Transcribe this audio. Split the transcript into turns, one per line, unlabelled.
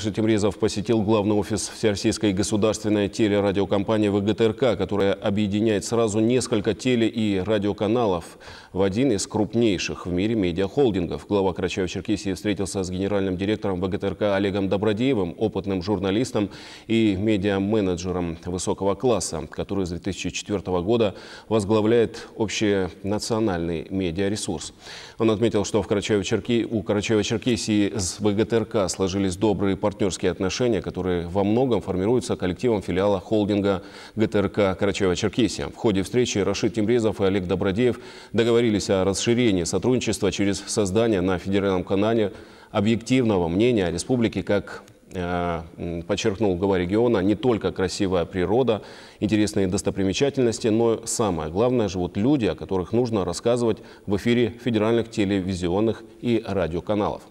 Марша Тимрезов посетил главный офис Всероссийской государственной телерадиокомпании ВГТРК, которая объединяет сразу несколько теле- и радиоканалов в один из крупнейших в мире медиахолдингов. Глава Карачаева-Черкесии встретился с генеральным директором ВГТРК Олегом Добродеевым, опытным журналистом и медиа-менеджером высокого класса, который с 2004 года возглавляет общенациональный медиаресурс. Он отметил, что в Карачаево-Черкесии у Карачаево-Черкесии с ВГТРК сложились добрые партнеры партнерские отношения, которые во многом формируются коллективом филиала холдинга ГТРК «Карачаево-Черкесия». В ходе встречи Рашид Тимрезов и Олег Добродеев договорились о расширении сотрудничества через создание на федеральном канале объективного мнения о республике как э, подчеркнул глава региона, не только красивая природа, интересные достопримечательности, но самое главное живут люди, о которых нужно рассказывать в эфире федеральных телевизионных и радиоканалов.